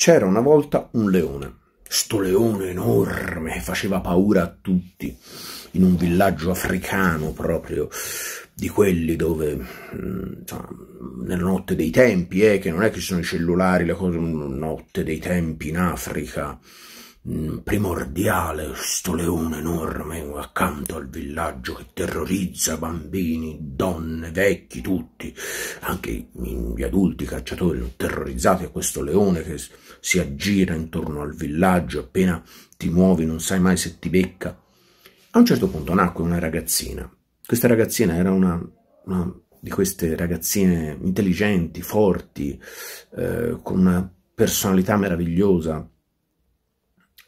C'era una volta un leone. Sto leone enorme faceva paura a tutti in un villaggio africano proprio di quelli dove mm, insomma, nella notte dei tempi, eh, che non è che ci sono i cellulari, la cosa, mm, notte dei tempi in Africa Mm, primordiale, sto leone enorme accanto al villaggio che terrorizza bambini, donne, vecchi, tutti, anche gli adulti cacciatori terrorizzati a questo leone che si aggira intorno al villaggio, appena ti muovi non sai mai se ti becca. A un certo punto nacque una ragazzina, questa ragazzina era una, una di queste ragazzine intelligenti, forti, eh, con una personalità meravigliosa,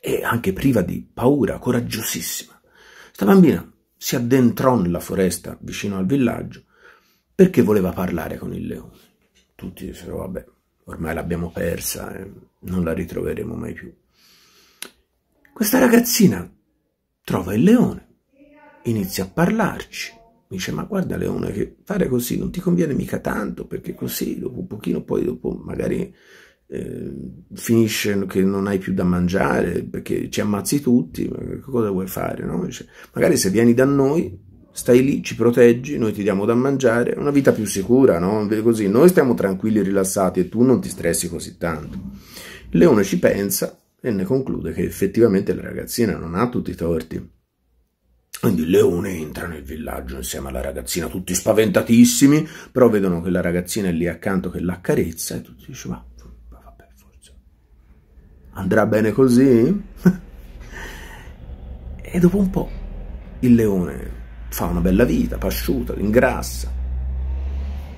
e anche priva di paura, coraggiosissima. Sta bambina si addentrò nella foresta vicino al villaggio perché voleva parlare con il leone. Tutti dissero, vabbè, ormai l'abbiamo persa e non la ritroveremo mai più. Questa ragazzina trova il leone, inizia a parlarci, mi dice ma guarda Leone che fare così non ti conviene mica tanto perché così dopo un pochino poi dopo magari eh, finisce che non hai più da mangiare perché ci ammazzi tutti, cosa vuoi fare? No? Dice, magari se vieni da noi, stai lì, ci proteggi, noi ti diamo da mangiare, una vita più sicura, no? così noi stiamo tranquilli e rilassati e tu non ti stressi così tanto. Il leone ci pensa e ne conclude che effettivamente la ragazzina non ha tutti i torti. Quindi il leone entra nel villaggio insieme alla ragazzina, tutti spaventatissimi, però vedono che la ragazzina è lì accanto che l'accarezza e tutti dicono, andrà bene così? e dopo un po' il leone fa una bella vita, pasciuta, ingrassa,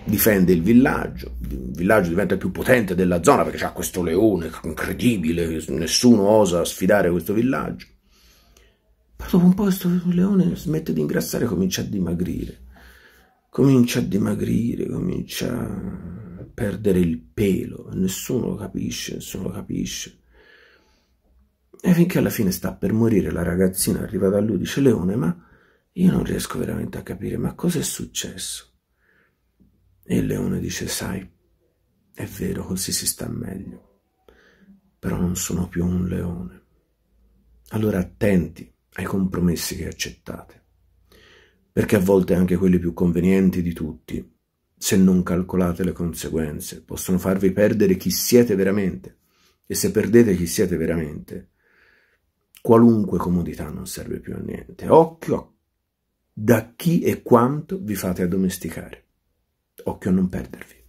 difende il villaggio, il villaggio diventa il più potente della zona perché c'è questo leone incredibile, nessuno osa sfidare questo villaggio. Però dopo un po' questo leone smette di ingrassare e comincia a dimagrire, comincia a dimagrire, comincia a perdere il pelo, nessuno lo capisce, nessuno lo capisce. E finché alla fine sta per morire la ragazzina arriva da lui dice Leone, ma io non riesco veramente a capire, ma cosa è successo? E il Leone dice, sai, è vero, così si sta meglio, però non sono più un leone. Allora attenti ai compromessi che accettate, perché a volte anche quelli più convenienti di tutti, se non calcolate le conseguenze, possono farvi perdere chi siete veramente. E se perdete chi siete veramente, Qualunque comodità non serve più a niente. Occhio da chi e quanto vi fate addomesticare. Occhio a non perdervi.